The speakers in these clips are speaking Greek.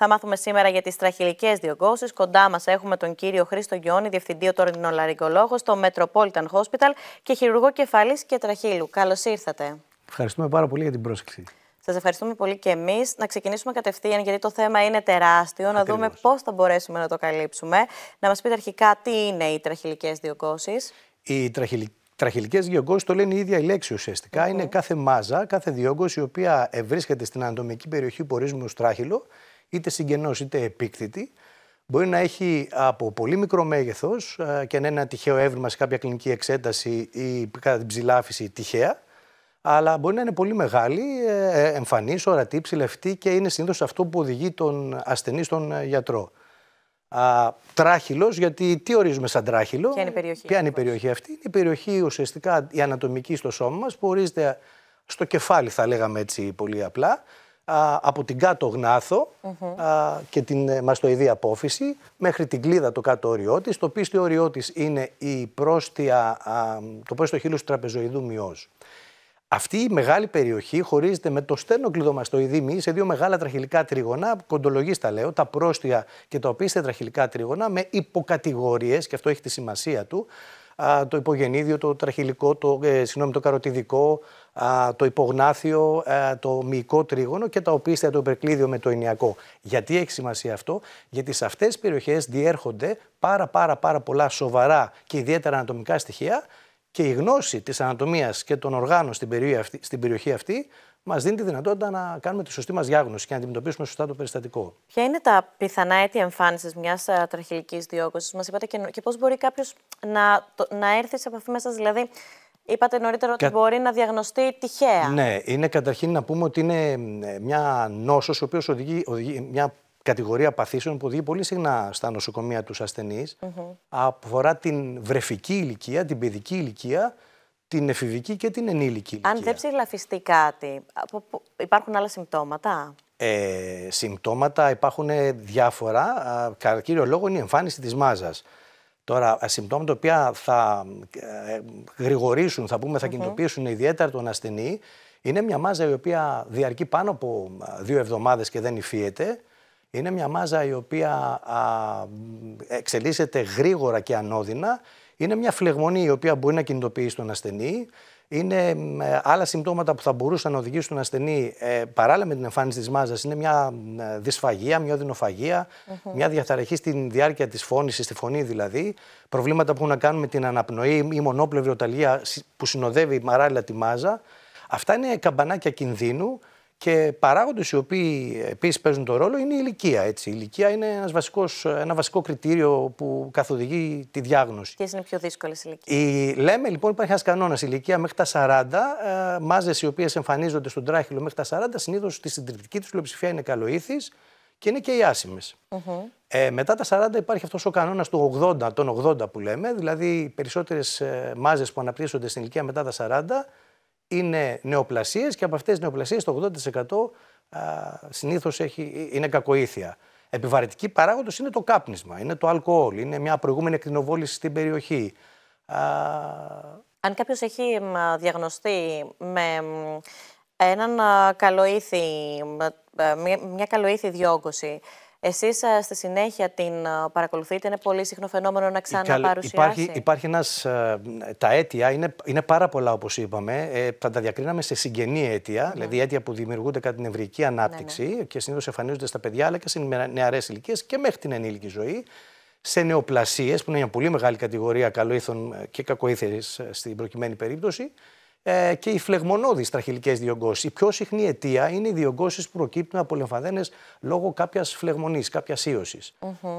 Θα μάθουμε σήμερα για τις τραχυλικέ διωγγώσεις. Κοντά μας έχουμε τον κύριο Χρήστο Γιώνη, διευθυντή οtorινολαριγκολόγο στο Metropolitan Hospital και χειρουργό κεφαλής και τραχύλου. Καλώς ήρθατε. Ευχαριστούμε πάρα πολύ για την πρόσκληση. Σας ευχαριστούμε πολύ και εμείς. Να ξεκινήσουμε κατευθείαν, γιατί το θέμα είναι τεράστιο. Ακριβώς. Να δούμε πώς θα μπορέσουμε να το καλύψουμε. Να μας πείτε αρχικά τι είναι οι τραχυλικέ διωγγώσεις. Οι τραχυλικέ Τραχυλικέ το λένε η ίδια η λέξη ουσιαστικά. Είναι κάθε μάζα, κάθε διόγκωση η οποία βρίσκεται στην ανατομική περιοχή που ορίζουμε ως είτε συγγενός είτε επίκτητη, μπορεί να έχει από πολύ μικρό μέγεθος ε, και να είναι ένα τυχαίο έβριμα σε κάποια κλινική εξέταση ή κατά την ψηλάφιση τυχαία, αλλά μπορεί να είναι πολύ μεγάλη, ε, ε, εμφανής, ορατή, ψηλευτή και είναι συνήθως αυτό που οδηγεί τον ασθενή στον γιατρό. Α, τράχυλος, γιατί τι ορίζουμε σαν τράχυλο. Ποια είναι η περιοχή. Ποια είναι η περιοχή αυτή. Είναι η περιοχή ουσιαστικά η ανατομική στο σώμα μας που ορίζεται στο κεφάλι θα λέγαμε έτσι πολύ απλά από την κάτω α, και την ε, μαστοειδή απόφυση μέχρι την κλίδα το κάτω όριό της. Το πίστιο όριό της είναι η πρόστια, το πρόστιο χείλος του τραπεζοειδού μειός. Αυτή η μεγάλη περιοχή χωρίζεται με το στένο κλειδομαστοειδή σε δύο μεγάλα τραχυλικά τρίγωνα, κοντολογή τα λέω, τα πρόστια και τα οπίστια τραχυλικά τρίγωνα, με υποκατηγορίες, και αυτό έχει τη σημασία του, το υπογενίδιο, το τραχυλικό, το, ε, το καροτιδικό, το υπογνάθιο, ε, το μυϊκό τρίγωνο και τα οπίστια, το υπερκλείδιο με το ενιακό. Γιατί έχει σημασία αυτό, Γιατί σε αυτές τις περιοχές διέρχονται πάρα, πάρα, πάρα πολλά σοβαρά και ιδιαίτερα ανατομικά στοιχεία και η γνώση της ανατομίας και των οργάνων στην στην περιοχή αυτή μας δίνει τη δυνατότητα να κάνουμε τη σωστή μας διάγνωση και να αντιμετωπίσουμε σωστά το περιστατικό. Ποια είναι τα πιθανά αίτια εμφάνισης μιας ε, τραχυλική διόγκωση, μας είπατε, και, και πώς μπορεί κάποιος να, να έρθει σε επαφή μέσα, δηλαδή. Είπατε νωρίτερα ότι μπορεί να διαγνωστεί τυχαία. Ναι, είναι καταρχήν να πούμε ότι είναι ε, μια νόσος, ο οποία οδηγεί, οδηγεί μια κατηγορία παθήσεων που οδηγεί πολύ συχνά στα νοσοκομεία τους ασθενείς. Αφορά την βρεφική ηλικία, την παιδική ηλικία, την εφηβική και την ενήλικη ηλικία. Αν δεν ψηλαφιστεί κάτι, υπάρχουν άλλα συμπτώματα. Ε, συμπτώματα υπάρχουν ε, διάφορα. Κατά κύριο λόγο είναι η εμφάνιση της μάζας. Τώρα, ε, συμπτώματα οποία θα ε, γρηγορήσουν, θα πούμε, θα mm κινητοποιήσουν ιδιαίτερα τον ασθενή, είναι μια μάζα η οποία διαρκεί πάνω από δύο εβδομάδες και δεν υφίεται. Είναι μια μάζα η οποία εξελίσσεται γρήγορα και ανώδυνα είναι μια φλεγμονή η οποία μπορεί να κινητοποιήσει τον ασθενή. Είναι ε, άλλα συμπτώματα που θα μπορούσαν να οδηγήσουν τον ασθενή ε, παράλληλα με την εμφάνιση της μάζας. Είναι μια ε, δυσφαγία, μια οδυνοφαγία, μια διαθαραχή στη διάρκεια της φώνησης, στη φωνή δηλαδή. Προβλήματα που έχουν να κάνουν με την αναπνοή ή μονόπλευρη που συνοδεύει παράλληλα τη μάζα. Αυτά είναι καμπανάκια κινδύνου και παράγοντες οι οποίοι επίσης παίζουν το ρόλο είναι η ηλικία. Έτσι. Η ηλικία είναι ένας βασικός, ένα βασικό κριτήριο που καθοδηγεί τη διάγνωση. Ποιες είναι οι πιο δύσκολες ηλικίες. Λέμε λοιπόν υπάρχει ένας κανόνας. ηλικία μέχρι τα 40, ε, μάζες οι οποίες εμφανίζονται στον τράχυλο μέχρι τα 40, συνήθως στη συντριπτική τους πλειοψηφία είναι καλοήθης και είναι και οι άσημες. ε, μετά τα 40 υπάρχει αυτός ο κανόνας του 80, των 80 που λέμε, δηλαδή οι περισσότερες ε, μάζες που αναπτύσσονται στην ηλικία μετά τα 40 είναι νεοπλασίες και από αυτές τις νεοπλασίες το 80% α, συνήθως έχει, ε, είναι κακοήθεια. Επιβαρυτική παράγοντος είναι το κάπνισμα, είναι το αλκοόλ, είναι μια προηγούμενη εκτινοβόληση στην περιοχή. Αν κάποιος έχει διαγνωστεί με έναν καλοήθη, ε, μια καλοήθη διόγκωση, Εσείς ε, στη συνέχεια την ε, παρακολουθείτε, είναι πολύ συχνό φαινόμενο να ξαναπαρουσιάσει. Υπάρχει, υπάρχει ένας, ε, τα αίτια είναι, είναι πάρα πολλά όπως είπαμε, ε, θα τα διακρίναμε σε συγγενή αίτια, mm. δηλαδή αίτια που δημιουργούνται κατά την ευρική ναι, ναι. ανάπτυξη και συνήθως εμφανίζονται στα παιδιά αλλά και σε νεαρές ηλικίες και μέχρι την ενήλικη ζωή, σε νεοπλασίες, που είναι μια πολύ μεγάλη κατηγορία καλοήθων και κακοήθερη στην προκειμένη περίπτωση, ε, και οι φλεγμονώδεις τραχυλικέ διογκώσει. Η πιο συχνή αιτία είναι οι διογκώσει που προκύπτουν από από λόγω κάποιας φλεγμονής, κάποιας ίωσης. Mm -hmm.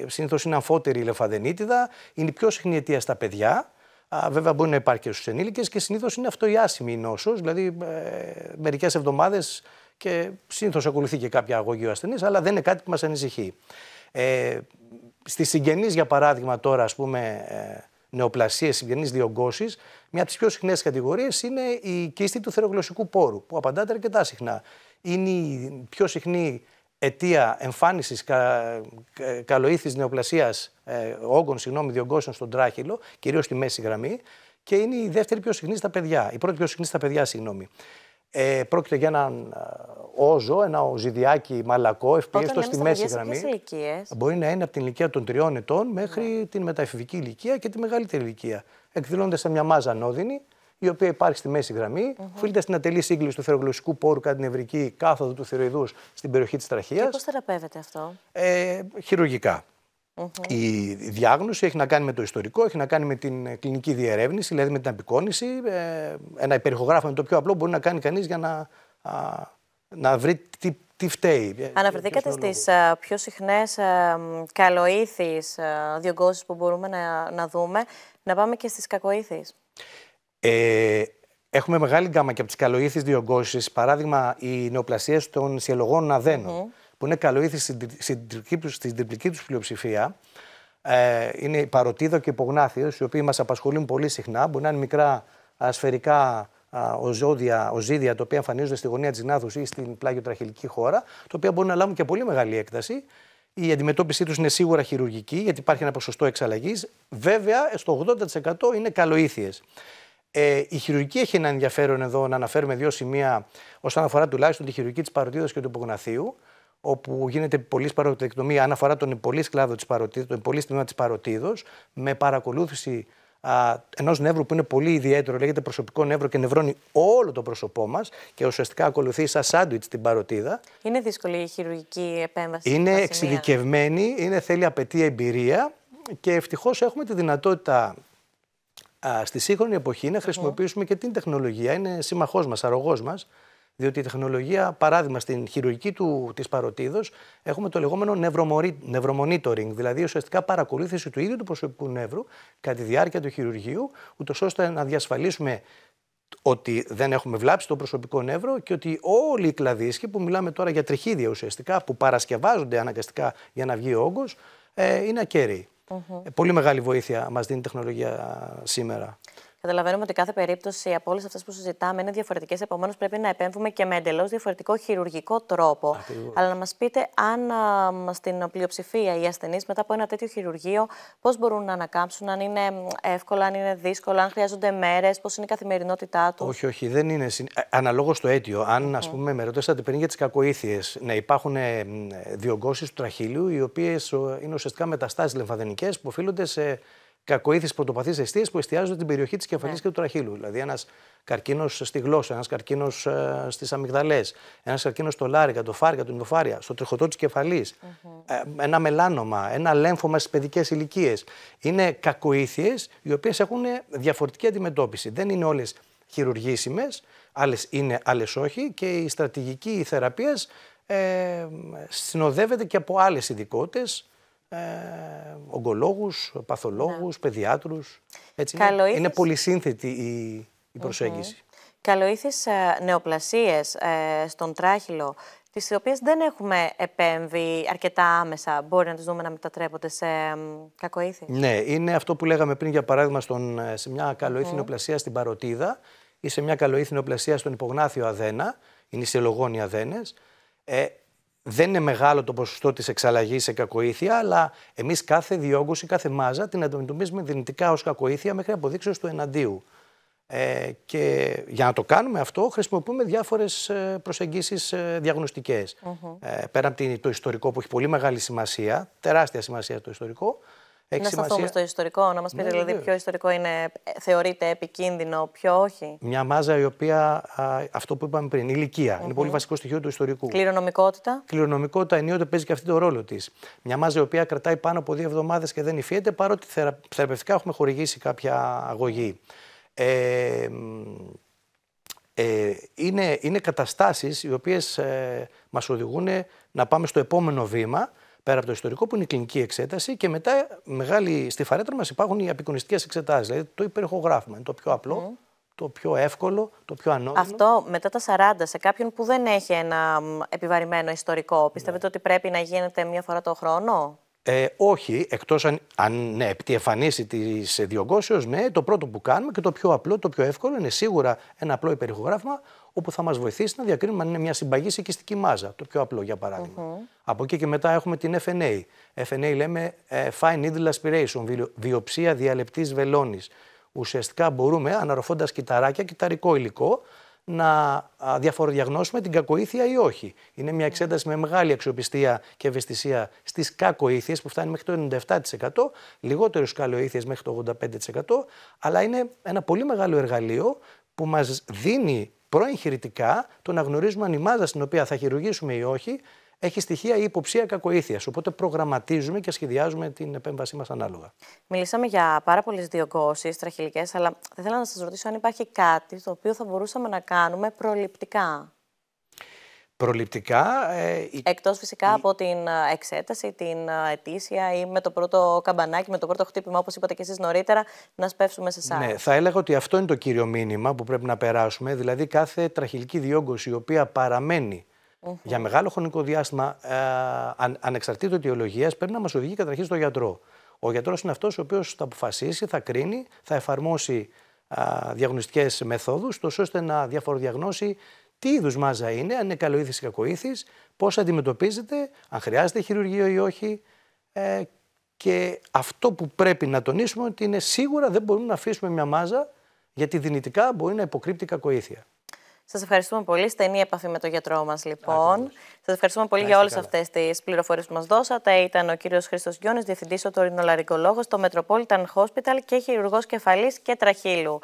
ε, Συνήθως είναι αμφότερη η λεμφανδενίτιδα. είναι η πιο συχνή αιτία στα παιδιά. Α, βέβαια, μπορεί να υπάρχει και στους ενήλικες και συνήθως είναι αυτό η άσημη νόσος, δηλαδή ε, μερικές εβδομάδες και συνήθως ακολουθεί και κάποια αγωγή ο ασθενής, αλλά δεν είναι κάτι που μας ανησυχεί. Ε, Στις συγγενείς, για παράδειγμα, τώρα, ας πούμε, ε, νεοπλασίες, συγγενείς διωγγώσει, μια από τις πιο συχνές κατηγορίες είναι η κίστη του θερογλωσσικού πόρου, που απαντάται αρκετά συχνά. Είναι η πιο συχνή αιτία εμφάνισης κα, καλοήθης νεοπλασίας ε, όγκων συγγνώμη, διωγγώσεων στον τράχυλο, κυρίως στη μέση γραμμή, και είναι η δεύτερη πιο συχνή στα παιδιά, η πρώτη πιο συχνή στα παιδιά, συγγνώμη. Ε, πρόκειται για έναν ε, όζο, ένα οζιδιάκι μαλακό, ευπίεστο στη μέση γραμμή. Ηλικίες. Μπορεί να είναι από την ηλικία των τριών ετών μέχρι ναι. την μεταεφηβική ηλικία και τη μεγαλύτερη ηλικία. Εκδηλώνεται σε μια μάζα ανώδυνη, η οποία υπάρχει στη μέση γραμμή, mm στην ατελή σύγκληση του θερογλωσσικού πόρου κατά την ευρική κάθοδο του θηροειδούς στην περιοχή της τραχεία. Πώς θεραπεύεται αυτό, ε, Χειρουργικά. Η διάγνωση έχει να κάνει με το ιστορικό, έχει να κάνει με την ε, κλινική διερεύνηση, δηλαδή με την απεικόνηση. ένα ε, ένα υπερηχογράφημα το πιο απλό μπορεί να κάνει κανείς για να, να βρει τι, τι φταίει. Ε, Αναφερθήκατε στι πιο συχνές καλοήθει διωγγώσεις που μπορούμε να, να δούμε. Να πάμε και στις κακοήθεις. Ε, έχουμε μεγάλη γκάμα και από τις καλοήθεις Παράδειγμα, οι νεοπλασίε των συλλογών αδενων που είναι καλοήθη στην, στην τριπλική τους πλειοψηφία, ε, είναι παροτίδα και υπογνάθιο, οι οποίοι μας απασχολούν πολύ συχνά. Μπορεί να είναι μικρά σφαιρικά οζόδια, οζίδια, τα οποία εμφανίζονται στη γωνία της νάθους ή στην πλάγιο-τραχυλική χώρα, τα οποία μπορούν να λάβουν και πολύ μεγάλη έκταση. Η αντιμετώπιση τους είναι σίγουρα χειρουργική, γιατί υπάρχει ένα ποσοστό εξαλλαγής. Βέβαια, στο 80% είναι καλοήθειες. Ε, η χειρουργική έχει ένα ενδιαφέρον εδώ να αναφέρουμε δύο σημεία όσον αφορά τουλάχιστον τη χειρουργική της παροτίδα και του υπογναθίου όπου γίνεται πολλής παροτεκτομή αν αφορά τον πολύ κλάδο τη παροτίδα, τον πολύ τμήμα της παροτίδος, με παρακολούθηση ενός νεύρου που είναι πολύ ιδιαίτερο, λέγεται προσωπικό νεύρο και νευρώνει όλο το πρόσωπό μας και ουσιαστικά ακολουθεί σαν σάντουιτ την παροτίδα. Είναι δύσκολη η χειρουργική επέμβαση. Είναι εξειδικευμένη, είναι, θέλει απαιτή εμπειρία και ευτυχώς έχουμε τη δυνατότητα στη σύγχρονη εποχή να χρησιμοποιήσουμε και την τεχνολογία. Είναι σύμμαχός μας, αρρωγός μας. Διότι η τεχνολογία, παράδειγμα στην χειρουργική του της παροτίδος, έχουμε το λεγόμενο νευρομονίτορινγκ, δηλαδή ουσιαστικά παρακολούθηση του ίδιου του προσωπικού νεύρου κατά τη διάρκεια του χειρουργείου, ούτως ώστε να διασφαλίσουμε ότι δεν έχουμε βλάψει το προσωπικό νεύρο και ότι όλοι οι κλαδίσκοι που μιλάμε τώρα για τριχίδια ουσιαστικά, που παρασκευάζονται αναγκαστικά για να βγει ο όγκος, ε, είναι ακέραιοι. Ε, πολύ μεγάλη βοήθεια μας δίνει η τεχνολογία σήμερα. Καταλαβαίνουμε ότι κάθε περίπτωση από όλες αυτές που συζητάμε είναι διαφορετικές. Επομένως, πρέπει να επέμβουμε και με εντελώς διαφορετικό χειρουργικό τρόπο. Αλλά να μας πείτε αν στην πλειοψηφία οι ασθενείς μετά από ένα τέτοιο χειρουργείο πώς μπορούν να ανακάμψουν, αν είναι εύκολα, αν είναι δύσκολα, αν χρειάζονται μέρες, πώς είναι η καθημερινότητά του. Όχι, όχι, δεν είναι. Ε, Αναλόγως το αίτιο. Αν, mm. ας πούμε, με ρωτήσατε πριν για τις κακοήθειες, να υπάρχουν ε, διωγγώσεις του τραχύλιου, οι οποίες είναι ουσιαστικά μεταστάσεις λεμφαδενικές που οφείλονται σε κακοήθει πρωτοπαθή αιστείες που εστιάζονται στην περιοχή της κεφαλής ναι. και του τραχύλου. Δηλαδή, ένας καρκίνος στη γλώσσα, ένας καρκίνος ε, στις αμυγδαλές, ένας καρκίνος στο λάρι, το φάρικα, το νυφοφάρια, στο τριχωτό της κεφαλη ε, ένα μελάνομα, ένα λέμφωμα στις παιδικές ηλικίες. Είναι κακοήθειες οι οποίες έχουν διαφορετική αντιμετώπιση. Δεν είναι όλες χειρουργήσιμες, άλλες είναι, άλλες όχι και η στρατηγική θεραπείας ε, συνοδεύεται και από άλλες ειδικότητες ε, ογκολόγους, παθολόγους, ναι. παιδιάτρους. Έτσι είναι, πολύ σύνθετη η, η προσέγγιση. Mm-hmm. νεοπλασίες ε, στον τράχυλο, τις οποίες δεν έχουμε επέμβει αρκετά άμεσα, μπορεί να τις δούμε να μετατρέπονται σε κακοήθη. Ναι, είναι αυτό που λέγαμε πριν για παράδειγμα στον, ε, σε μια καλοηθη νεοπλασία στην Παροτίδα ή σε μια καλοήθη νεοπλασία στον υπογνάθιο αδένα, είναι οι σελογόνοι αδένες, ε, δεν είναι μεγάλο το ποσοστό της εξαλλαγής σε κακοήθεια, αλλά εμείς κάθε διόγκωση, κάθε μάζα την αντιμετωπίζουμε δυνητικά ως κακοήθεια μέχρι αποδείξεως του εναντίου. Ε, και για να το κάνουμε αυτό, χρησιμοποιούμε ε, προσεγγίσεις προσεγγίσει διαγνωστικέ. Ε, πέρα από το ιστορικό που έχει πολύ μεγάλη σημασία, τεράστια σημασία το ιστορικό, έχει να σταθούμε στο ιστορικό, να μας πείτε ναι, δηλαδή ναι. ποιο ιστορικό είναι, ε, θεωρείται επικίνδυνο, ποιο όχι. Μια μάζα η οποία, αυτό που είπαμε πριν, ηλικία, mm είναι πολύ βασικό στοιχείο του ιστορικού. Κληρονομικότητα. Κληρονομικότητα ενίοτε παίζει και αυτή τον ρόλο της. Μια μάζα η οποία κρατάει πάνω από δύο εβδομάδες και δεν υφιέται, παρότι θερα, θεραπευτικά έχουμε χορηγήσει κάποια αγωγή. Ε, ε είναι, είναι καταστάσεις οι οποίες ε, μας οδηγούν να πάμε στο επόμενο βήμα πέρα από το ιστορικό που είναι η κλινική εξέταση και μετά μεγάλη στη φαρέτρα μας υπάρχουν οι απεικονιστικές εξετάσεις, δηλαδή το υπερηχογράφημα, είναι το πιο απλό. Το πιο εύκολο, το πιο ανώδυνο. Αυτό μετά τα 40, σε κάποιον που δεν έχει ένα επιβαρημένο ιστορικό, πιστεύετε ναι. ότι πρέπει να γίνεται μία φορά το χρόνο. Ε, όχι, εκτός αν, αν ναι, επιεφανίσει τη διογκώσεω, ναι, το πρώτο που κάνουμε και το πιο απλό, το πιο εύκολο είναι σίγουρα ένα απλό υπερηχογράφημα όπου θα μας βοηθήσει να διακρίνουμε αν είναι μια συμπαγή οικιστική μάζα. Το πιο απλό, για παραδειγμα Από εκεί και μετά έχουμε την FNA. FNA λέμε ε, Fine Needle Aspiration, βιοψία διαλεπτής βελόνης. Ουσιαστικά μπορούμε, αναρροφώντα κυταράκια, κυταρικό υλικό, να διαφοροδιαγνώσουμε την κακοήθεια ή όχι. Είναι μια εξέταση με μεγάλη αξιοπιστία και ευαισθησία στις κακοήθειες που φτάνει μέχρι το 97%, λιγότερε καλοήθειες μέχρι το 85%, αλλά είναι ένα πολύ μεγάλο εργαλείο που μας δίνει προεγχειρητικά το να γνωρίζουμε αν η μάζα στην οποία θα χειρουργήσουμε ή όχι έχει στοιχεία η υποψία κακοήθειας. Οπότε προγραμματίζουμε και σχεδιάζουμε την επέμβασή μας ανάλογα. Μιλήσαμε για πάρα πολλές διωγγώσει τραχυλικέ, αλλά θα ήθελα να σας ρωτήσω αν υπάρχει κάτι το οποίο θα μπορούσαμε να κάνουμε προληπτικά. Προληπτικά. Ε, Εκτός φυσικά η... από την ε, εξέταση, την ε, αιτήσια ή με το πρώτο καμπανάκι, με το πρώτο χτύπημα, όπως είπατε και εσείς νωρίτερα, να σπεύσουμε σε εσάς. Ναι, θα έλεγα ότι αυτό είναι το κύριο μήνυμα που πρέπει να περάσουμε. Δηλαδή, κάθε τραχυλική διόγκωση η οποία παραμένει για μεγάλο χρονικό διάστημα, ε, αν, ανεξαρτήτως αιτιολογίας, πρέπει να μας οδηγεί καταρχήν στον γιατρό. Ο γιατρός είναι αυτός ο οποίος θα αποφασίσει, θα κρίνει, θα εφαρμόσει ε, διαγνωστικές μεθόδους, ώστε να διαφοροδιαγνώσει τι είδους μάζα είναι, αν είναι καλοήθης ή κακοήθης, πώς αντιμετωπίζεται, αν χρειάζεται χειρουργείο ή όχι. Ε, και αυτό που πρέπει να τονίσουμε ότι είναι σίγουρα δεν μπορούμε να αφήσουμε μια μάζα γιατί δυνητικά μπορεί να υποκρύπτει κακοήθεια. Σας ευχαριστούμε πολύ. Στενή επαφή με τον γιατρό μας, λοιπόν. Σας ευχαριστούμε πολύ για όλε αυτές τις πληροφορίες που μας δώσατε. Ήταν ο κύριος Χρήστος Γιώνης, διευθυντής τωρινολαρικολόγο στο Metropolitan Hospital και χειρουργός κεφαλής και τραχύλου.